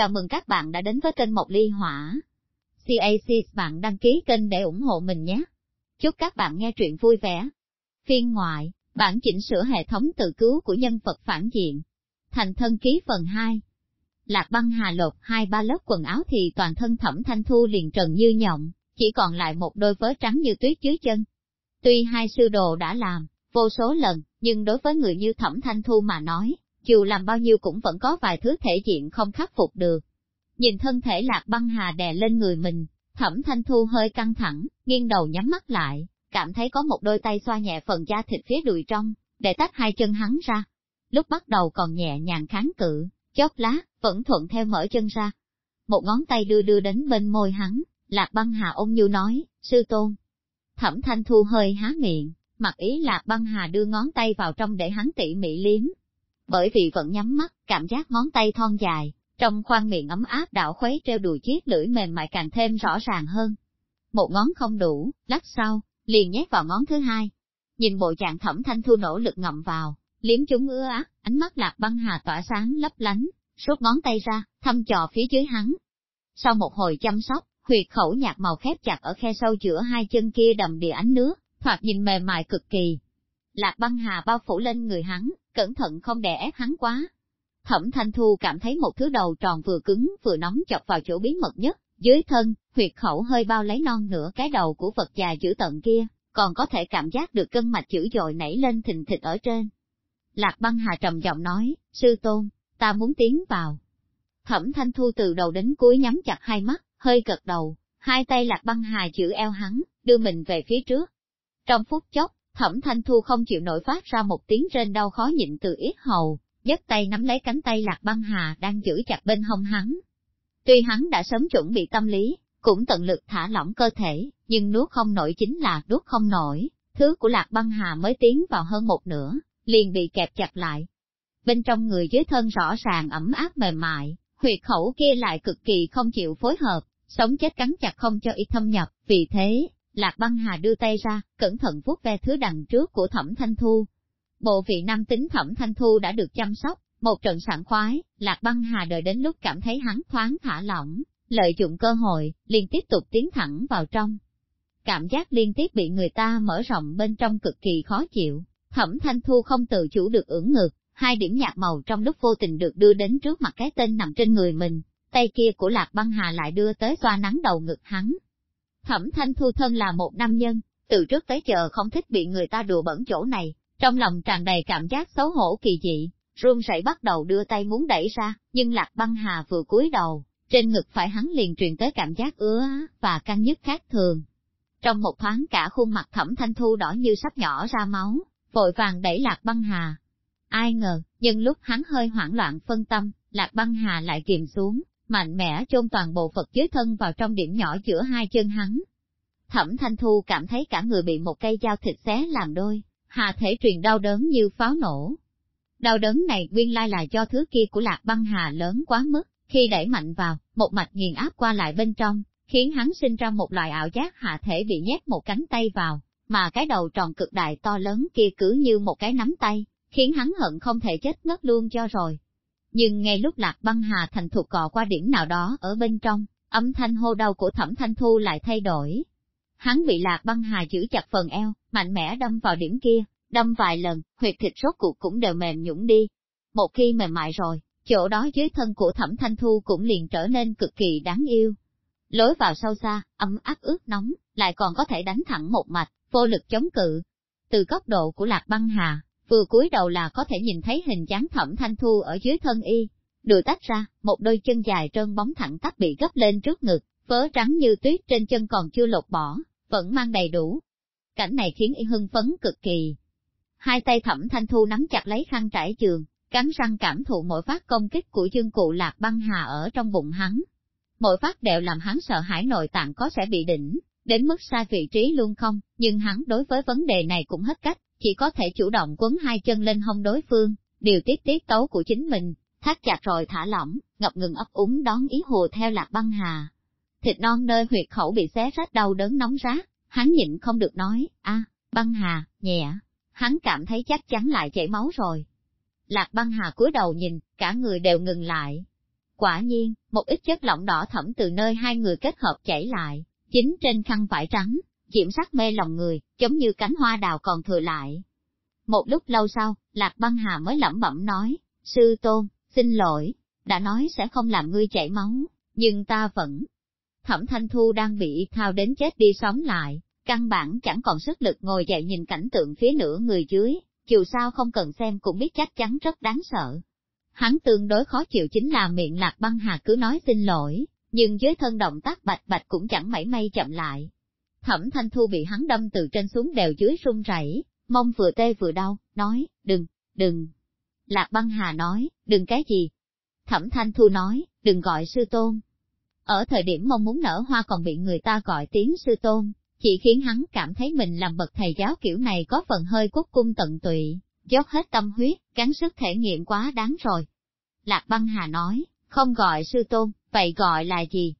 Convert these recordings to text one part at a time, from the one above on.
Chào mừng các bạn đã đến với kênh Mộc Ly Hỏa. CAC bạn đăng ký kênh để ủng hộ mình nhé. Chúc các bạn nghe truyện vui vẻ. Phiên ngoại, bản chỉnh sửa hệ thống tự cứu của nhân vật phản diện. Thành thân ký phần 2. Lạc băng hà lột hai ba lớp quần áo thì toàn thân thẩm thanh thu liền trần như nhộng, chỉ còn lại một đôi vớ trắng như tuyết dưới chân. Tuy hai sư đồ đã làm, vô số lần, nhưng đối với người như thẩm thanh thu mà nói, dù làm bao nhiêu cũng vẫn có vài thứ thể diện không khắc phục được. Nhìn thân thể lạc băng hà đè lên người mình, thẩm thanh thu hơi căng thẳng, nghiêng đầu nhắm mắt lại, cảm thấy có một đôi tay xoa nhẹ phần da thịt phía đùi trong, để tách hai chân hắn ra. Lúc bắt đầu còn nhẹ nhàng kháng cự, chóp lá, vẫn thuận theo mở chân ra. Một ngón tay đưa đưa đến bên môi hắn, lạc băng hà ôn nhu nói, sư tôn. Thẩm thanh thu hơi há miệng, mặc ý lạc băng hà đưa ngón tay vào trong để hắn tỉ mỉ liếm, bởi vì vẫn nhắm mắt, cảm giác ngón tay thon dài, trong khoang miệng ấm áp đảo khuấy treo đùi chiếc lưỡi mềm mại càng thêm rõ ràng hơn. Một ngón không đủ, lắc sau, liền nhét vào ngón thứ hai. Nhìn bộ trạng thẩm thanh thu nỗ lực ngậm vào, liếm chúng ưa ác, ánh mắt lạc băng hà tỏa sáng lấp lánh, rút ngón tay ra, thăm trò phía dưới hắn. Sau một hồi chăm sóc, huyệt khẩu nhạt màu khép chặt ở khe sâu giữa hai chân kia đầm đìa ánh nước, thoạt nhìn mềm mại cực kỳ. Lạc băng hà bao phủ lên người hắn, cẩn thận không đè ép hắn quá. Thẩm Thanh Thu cảm thấy một thứ đầu tròn vừa cứng vừa nóng chọc vào chỗ bí mật nhất, dưới thân, huyệt khẩu hơi bao lấy non nửa cái đầu của vật già dữ tận kia, còn có thể cảm giác được cân mạch dữ dội nảy lên thình thịch ở trên. Lạc băng hà trầm giọng nói, sư tôn, ta muốn tiến vào. Thẩm Thanh Thu từ đầu đến cuối nhắm chặt hai mắt, hơi gật đầu, hai tay lạc băng hà giữ eo hắn, đưa mình về phía trước. Trong phút chốc, Thẩm Thanh Thu không chịu nổi phát ra một tiếng rên đau khó nhịn từ ít hầu, giấc tay nắm lấy cánh tay Lạc Băng Hà đang giữ chặt bên hông hắn. Tuy hắn đã sớm chuẩn bị tâm lý, cũng tận lực thả lỏng cơ thể, nhưng nuốt không nổi chính là nuốt không nổi, thứ của Lạc Băng Hà mới tiến vào hơn một nửa, liền bị kẹp chặt lại. Bên trong người dưới thân rõ ràng ẩm áp mềm mại, huyệt khẩu kia lại cực kỳ không chịu phối hợp, sống chết cắn chặt không cho y thâm nhập, vì thế, Lạc băng hà đưa tay ra, cẩn thận vuốt ve thứ đằng trước của thẩm thanh thu. Bộ vị nam tính thẩm thanh thu đã được chăm sóc, một trận sảng khoái, Lạc băng hà đợi đến lúc cảm thấy hắn thoáng thả lỏng, lợi dụng cơ hội, liền tiếp tục tiến thẳng vào trong. Cảm giác liên tiếp bị người ta mở rộng bên trong cực kỳ khó chịu, thẩm thanh thu không tự chủ được ưỡng ngực, hai điểm nhạt màu trong lúc vô tình được đưa đến trước mặt cái tên nằm trên người mình, tay kia của lạc băng hà lại đưa tới xoa nắng đầu ngực hắn, Thẩm Thanh Thu thân là một nam nhân, từ trước tới giờ không thích bị người ta đùa bẩn chỗ này, trong lòng tràn đầy cảm giác xấu hổ kỳ dị, run rẩy bắt đầu đưa tay muốn đẩy ra, nhưng Lạc Băng Hà vừa cúi đầu, trên ngực phải hắn liền truyền tới cảm giác ứa và căng nhức khác thường. Trong một thoáng cả khuôn mặt Thẩm Thanh Thu đỏ như sắp nhỏ ra máu, vội vàng đẩy Lạc Băng Hà. Ai ngờ, nhưng lúc hắn hơi hoảng loạn phân tâm, Lạc Băng Hà lại kìm xuống, mạnh mẽ chôn toàn bộ Phật dưới thân vào trong điểm nhỏ giữa hai chân hắn. Thẩm Thanh Thu cảm thấy cả người bị một cây dao thịt xé làm đôi, hà thể truyền đau đớn như pháo nổ. Đau đớn này nguyên lai là do thứ kia của lạc băng hà lớn quá mức, khi đẩy mạnh vào, một mạch nghiền áp qua lại bên trong, khiến hắn sinh ra một loại ảo giác hạ thể bị nhét một cánh tay vào, mà cái đầu tròn cực đại to lớn kia cứ như một cái nắm tay, khiến hắn hận không thể chết ngất luôn cho rồi nhưng ngay lúc lạc băng hà thành thục cọ qua điểm nào đó ở bên trong, âm thanh hô đau của thẩm thanh thu lại thay đổi. Hắn bị lạc băng hà giữ chặt phần eo, mạnh mẽ đâm vào điểm kia, đâm vài lần, huyệt thịt rốt cuộc cũng đều mềm nhũng đi. Một khi mềm mại rồi, chỗ đó dưới thân của thẩm thanh thu cũng liền trở nên cực kỳ đáng yêu. Lối vào sâu xa, ấm áp ướt nóng, lại còn có thể đánh thẳng một mạch, vô lực chống cự. Từ góc độ của lạc băng hà, vừa cúi đầu là có thể nhìn thấy hình dáng thẩm thanh thu ở dưới thân y, đùi tách ra, một đôi chân dài trơn bóng thẳng tắp bị gấp lên trước ngực, vớ trắng như tuyết trên chân còn chưa lột bỏ, vẫn mang đầy đủ. Cảnh này khiến y hưng phấn cực kỳ. Hai tay thẩm thanh thu nắm chặt lấy khăn trải giường, cắn răng cảm thụ mỗi phát công kích của dương cụ lạc băng hà ở trong bụng hắn. Mỗi phát đều làm hắn sợ hãi nội tạng có sẽ bị đỉnh, đến mức sai vị trí luôn không, nhưng hắn đối với vấn đề này cũng hết cách, chỉ có thể chủ động quấn hai chân lên hông đối phương, điều tiết tiết tấu của chính mình, thắt chặt rồi thả lỏng, ngập ngừng ấp úng đón ý hồ theo lạc băng hà. Thịt non nơi huyệt khẩu bị xé rách đau đớn nóng rát, hắn nhịn không được nói, a băng hà, nhẹ, hắn cảm thấy chắc chắn lại chảy máu rồi. Lạc băng hà cúi đầu nhìn, cả người đều ngừng lại. Quả nhiên, một ít chất lỏng đỏ thẫm từ nơi hai người kết hợp chảy lại, chính trên khăn vải trắng, diễm sắc mê lòng người, giống như cánh hoa đào còn thừa lại. Một lúc lâu sau, Lạc Băng Hà mới lẩm bẩm nói, sư tôn, xin lỗi, đã nói sẽ không làm ngươi chảy máu, nhưng ta vẫn. Thẩm Thanh Thu đang bị thao đến chết đi sống lại, căn bản chẳng còn sức lực ngồi dậy nhìn cảnh tượng phía nửa người dưới, dù sao không cần xem cũng biết chắc chắn rất đáng sợ. Hắn tương đối khó chịu chính là miệng Lạc Băng Hà cứ nói xin lỗi, nhưng dưới thân động tác bạch bạch cũng chẳng mảy may chậm lại, Thẩm Thanh Thu bị hắn đâm từ trên xuống đều dưới run rẩy, mông vừa tê vừa đau, nói, đừng, đừng. Lạc băng hà nói, đừng cái gì. Thẩm Thanh Thu nói, đừng gọi sư tôn. Ở thời điểm mong muốn nở hoa còn bị người ta gọi tiếng sư tôn, chỉ khiến hắn cảm thấy mình làm bậc thầy giáo kiểu này có phần hơi cốt cung tận tụy, dốc hết tâm huyết, gắng sức thể nghiệm quá đáng rồi. Lạc băng hà nói, không gọi sư tôn, vậy gọi là gì?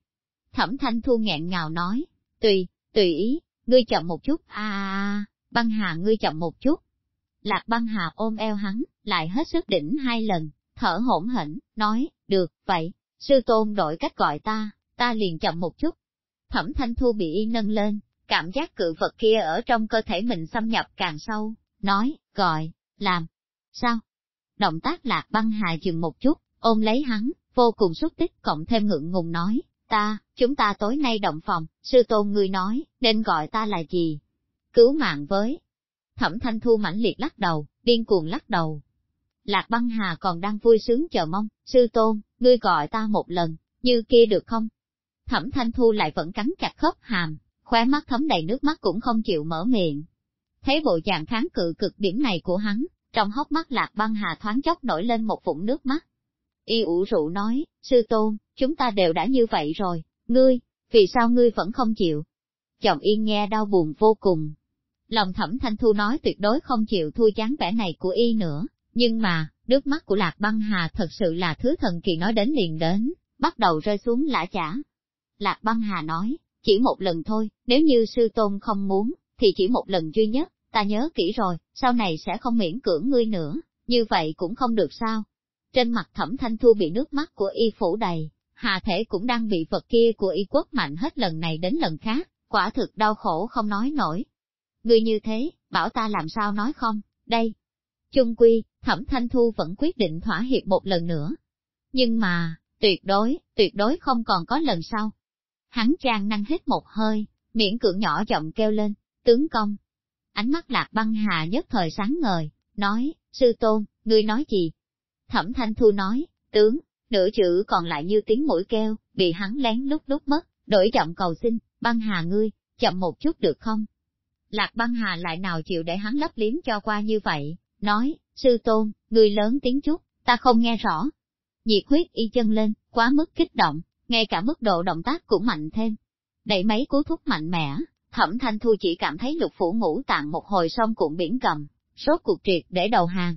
Thẩm Thanh Thu nghẹn ngào nói, tùy, tùy ý, ngươi chậm một chút, a à, a à, à, băng hà ngươi chậm một chút. Lạc băng hà ôm eo hắn, lại hết sức đỉnh hai lần, thở hổn hển, nói, được, vậy, sư tôn đổi cách gọi ta, ta liền chậm một chút. Thẩm thanh thu bị y nâng lên, cảm giác cự vật kia ở trong cơ thể mình xâm nhập càng sâu, nói, gọi, làm, sao? Động tác lạc băng hà dừng một chút, ôm lấy hắn, vô cùng xúc tích cộng thêm ngượng ngùng nói, Ta, chúng ta tối nay động phòng, sư tôn người nói, nên gọi ta là gì? Cứu mạng với. Thẩm Thanh Thu mãnh liệt lắc đầu, điên cuồng lắc đầu. Lạc băng hà còn đang vui sướng chờ mong, sư tôn, ngươi gọi ta một lần, như kia được không? Thẩm Thanh Thu lại vẫn cắn chặt khớp hàm, khóe mắt thấm đầy nước mắt cũng không chịu mở miệng. Thấy bộ dạng kháng cự cực điểm này của hắn, trong hốc mắt lạc băng hà thoáng chốc nổi lên một vũng nước mắt, y ủ rượu nói, sư tôn, chúng ta đều đã như vậy rồi, ngươi, vì sao ngươi vẫn không chịu? Chồng yên nghe đau buồn vô cùng. Lòng thẩm thanh thu nói tuyệt đối không chịu thua chán vẻ này của y nữa, nhưng mà, nước mắt của lạc băng hà thật sự là thứ thần kỳ nói đến liền đến, bắt đầu rơi xuống lã chả. Lạc băng hà nói, chỉ một lần thôi, nếu như sư tôn không muốn, thì chỉ một lần duy nhất, ta nhớ kỹ rồi, sau này sẽ không miễn cưỡng ngươi nữa, như vậy cũng không được sao, trên mặt thẩm thanh thu bị nước mắt của y phủ đầy, hà thể cũng đang bị vật kia của y quốc mạnh hết lần này đến lần khác, quả thực đau khổ không nói nổi. Người như thế, bảo ta làm sao nói không, đây. Chung quy, thẩm thanh thu vẫn quyết định thỏa hiệp một lần nữa. Nhưng mà, tuyệt đối, tuyệt đối không còn có lần sau. Hắn trang năng hết một hơi, miễn cưỡng nhỏ giọng kêu lên, tướng công. Ánh mắt lạc băng hà nhất thời sáng ngời, nói, sư tôn, ngươi nói gì? Thẩm Thanh Thu nói, tướng, nửa chữ còn lại như tiếng mũi keo, bị hắn lén lúc lúc mất, đổi chậm cầu xin, băng hà ngươi, chậm một chút được không? Lạc băng hà lại nào chịu để hắn lấp liếm cho qua như vậy, nói, sư tôn, ngươi lớn tiếng chút, ta không nghe rõ. Nhiệt huyết y chân lên, quá mức kích động, ngay cả mức độ động tác cũng mạnh thêm. Đẩy mấy cú thúc mạnh mẽ, thẩm thanh thu chỉ cảm thấy lục phủ ngũ tạng một hồi xong cuộn biển cầm, số cuộc triệt để đầu hàng,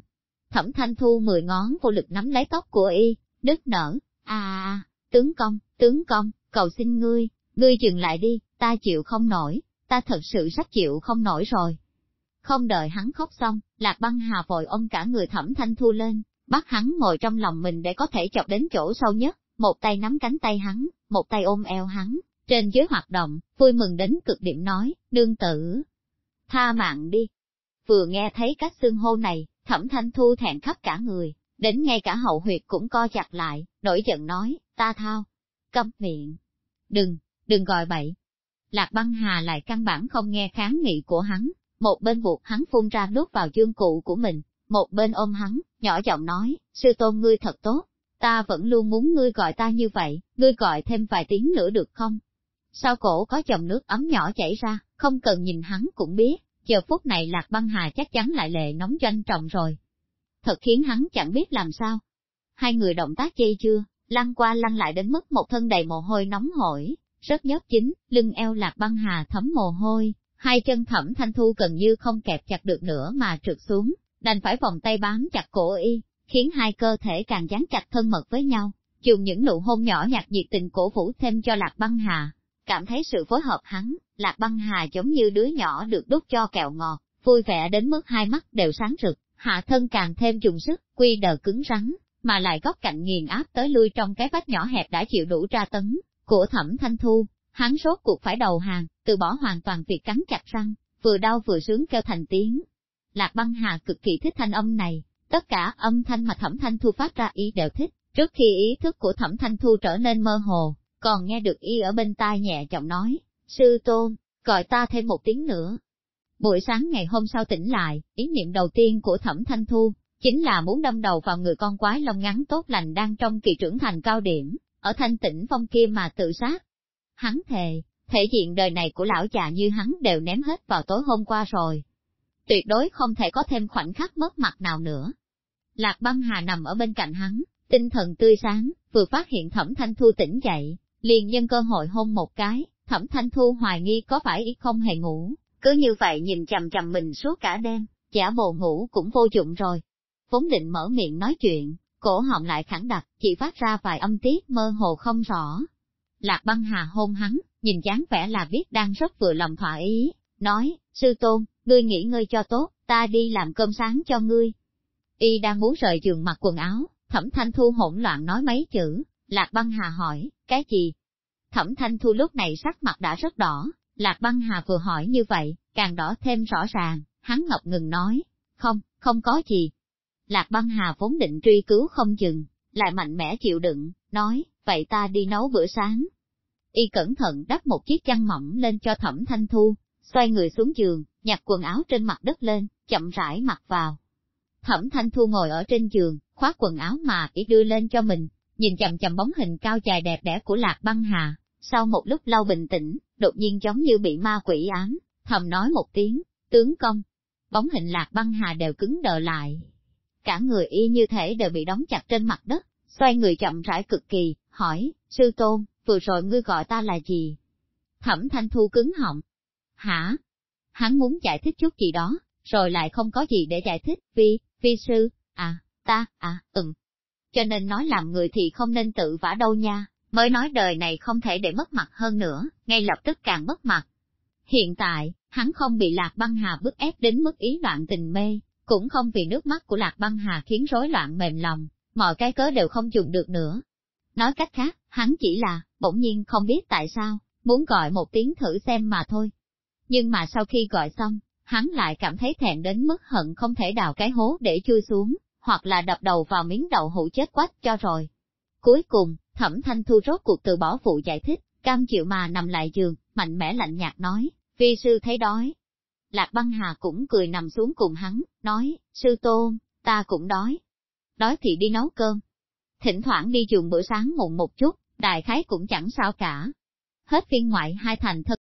Thẩm Thanh Thu mười ngón vô lực nắm lấy tóc của y, đứt nở, a à, tướng công, tướng công, cầu xin ngươi, ngươi dừng lại đi, ta chịu không nổi, ta thật sự sắp chịu không nổi rồi. Không đợi hắn khóc xong, Lạc Băng Hà vội ôm cả người Thẩm Thanh Thu lên, bắt hắn ngồi trong lòng mình để có thể chọc đến chỗ sâu nhất, một tay nắm cánh tay hắn, một tay ôm eo hắn, trên dưới hoạt động, vui mừng đến cực điểm nói, đương tử. Tha mạng đi. Vừa nghe thấy cách xương hô này, Thẩm Thanh Thu thẹn khắp cả người, đến ngay cả hậu huyệt cũng co chặt lại, nổi giận nói, ta thao, câm miệng. Đừng, đừng gọi bậy. Lạc băng hà lại căn bản không nghe kháng nghị của hắn, một bên buộc hắn phun ra đốt vào dương cụ của mình, một bên ôm hắn, nhỏ giọng nói, sư tôn ngươi thật tốt, ta vẫn luôn muốn ngươi gọi ta như vậy, ngươi gọi thêm vài tiếng nữa được không? Sau cổ có dòng nước ấm nhỏ chảy ra, không cần nhìn hắn cũng biết, Giờ phút này Lạc Băng Hà chắc chắn lại lệ nóng doanh trọng rồi. Thật khiến hắn chẳng biết làm sao. Hai người động tác dây chưa, lăn qua lăn lại đến mức một thân đầy mồ hôi nóng hổi, rất nhớp chính, lưng eo Lạc Băng Hà thấm mồ hôi, hai chân thẩm thanh thu gần như không kẹp chặt được nữa mà trượt xuống, đành phải vòng tay bám chặt cổ y, khiến hai cơ thể càng dán chặt thân mật với nhau, dùng những nụ hôn nhỏ nhạt nhiệt tình cổ vũ thêm cho lạc băng hà, cảm thấy sự phối hợp hắn, Lạc băng hà giống như đứa nhỏ được đút cho kẹo ngọt, vui vẻ đến mức hai mắt đều sáng rực, hạ thân càng thêm dùng sức, quy đờ cứng rắn, mà lại góc cạnh nghiền áp tới lui trong cái vách nhỏ hẹp đã chịu đủ tra tấn, của thẩm thanh thu, hắn sốt cuộc phải đầu hàng, từ bỏ hoàn toàn việc cắn chặt răng, vừa đau vừa sướng kêu thành tiếng. Lạc băng hà cực kỳ thích thanh âm này, tất cả âm thanh mà thẩm thanh thu phát ra ý đều thích, trước khi ý thức của thẩm thanh thu trở nên mơ hồ, còn nghe được y ở bên tai nhẹ giọng nói, sư tôn, gọi ta thêm một tiếng nữa. Buổi sáng ngày hôm sau tỉnh lại, ý niệm đầu tiên của Thẩm Thanh Thu, chính là muốn đâm đầu vào người con quái lông ngắn tốt lành đang trong kỳ trưởng thành cao điểm, ở thanh tỉnh phong kia mà tự sát. Hắn thề, thể diện đời này của lão già như hắn đều ném hết vào tối hôm qua rồi. Tuyệt đối không thể có thêm khoảnh khắc mất mặt nào nữa. Lạc băng hà nằm ở bên cạnh hắn, tinh thần tươi sáng, vừa phát hiện thẩm thanh thu tỉnh dậy, liền nhân cơ hội hôn một cái, Thẩm Thanh Thu hoài nghi có phải y không hề ngủ, cứ như vậy nhìn chằm chằm mình suốt cả đêm, giả bộ ngủ cũng vô dụng rồi. Vốn định mở miệng nói chuyện, cổ họng lại khẳng đặc, chỉ phát ra vài âm tiết mơ hồ không rõ. Lạc băng hà hôn hắn, nhìn dáng vẻ là biết đang rất vừa lòng thỏa ý, nói, sư tôn, ngươi nghỉ ngơi cho tốt, ta đi làm cơm sáng cho ngươi. Y đang muốn rời giường mặc quần áo, thẩm thanh thu hỗn loạn nói mấy chữ, lạc băng hà hỏi, cái gì, Thẩm Thanh Thu lúc này sắc mặt đã rất đỏ, Lạc Băng Hà vừa hỏi như vậy, càng đỏ thêm rõ ràng, hắn ngập ngừng nói, không, không có gì. Lạc Băng Hà vốn định truy cứu không dừng, lại mạnh mẽ chịu đựng, nói, vậy ta đi nấu bữa sáng. Y cẩn thận đắp một chiếc chăn mỏng lên cho Thẩm Thanh Thu, xoay người xuống giường, nhặt quần áo trên mặt đất lên, chậm rãi mặc vào. Thẩm Thanh Thu ngồi ở trên giường, khoác quần áo mà ý đưa lên cho mình, nhìn chậm chậm bóng hình cao dài đẹp đẽ của Lạc Băng Hà, sau một lúc lâu bình tĩnh, đột nhiên giống như bị ma quỷ ám, thầm nói một tiếng, tướng công. Bóng hình lạc băng hà đều cứng đờ lại. Cả người y như thể đều bị đóng chặt trên mặt đất, xoay người chậm rãi cực kỳ, hỏi, sư tôn, vừa rồi ngươi gọi ta là gì? Thẩm thanh thu cứng họng. Hả? Hắn muốn giải thích chút gì đó, rồi lại không có gì để giải thích, vi vi sư, à, ta, à, ừm. Cho nên nói làm người thì không nên tự vả đâu nha mới nói đời này không thể để mất mặt hơn nữa, ngay lập tức càng mất mặt. Hiện tại, hắn không bị Lạc Băng Hà bức ép đến mức ý loạn tình mê, cũng không vì nước mắt của Lạc Băng Hà khiến rối loạn mềm lòng, mọi cái cớ đều không dùng được nữa. Nói cách khác, hắn chỉ là, bỗng nhiên không biết tại sao, muốn gọi một tiếng thử xem mà thôi. Nhưng mà sau khi gọi xong, hắn lại cảm thấy thẹn đến mức hận không thể đào cái hố để chui xuống, hoặc là đập đầu vào miếng đậu hũ chết quách cho rồi, Cuối cùng, thẩm thanh thu rốt cuộc từ bỏ vụ giải thích, cam chịu mà nằm lại giường, mạnh mẽ lạnh nhạt nói, vi sư thấy đói. Lạc băng hà cũng cười nằm xuống cùng hắn, nói, sư tôn, ta cũng đói. Đói thì đi nấu cơm. Thỉnh thoảng đi dùng bữa sáng muộn một chút, đại khái cũng chẳng sao cả. Hết phiên ngoại hai thành thật.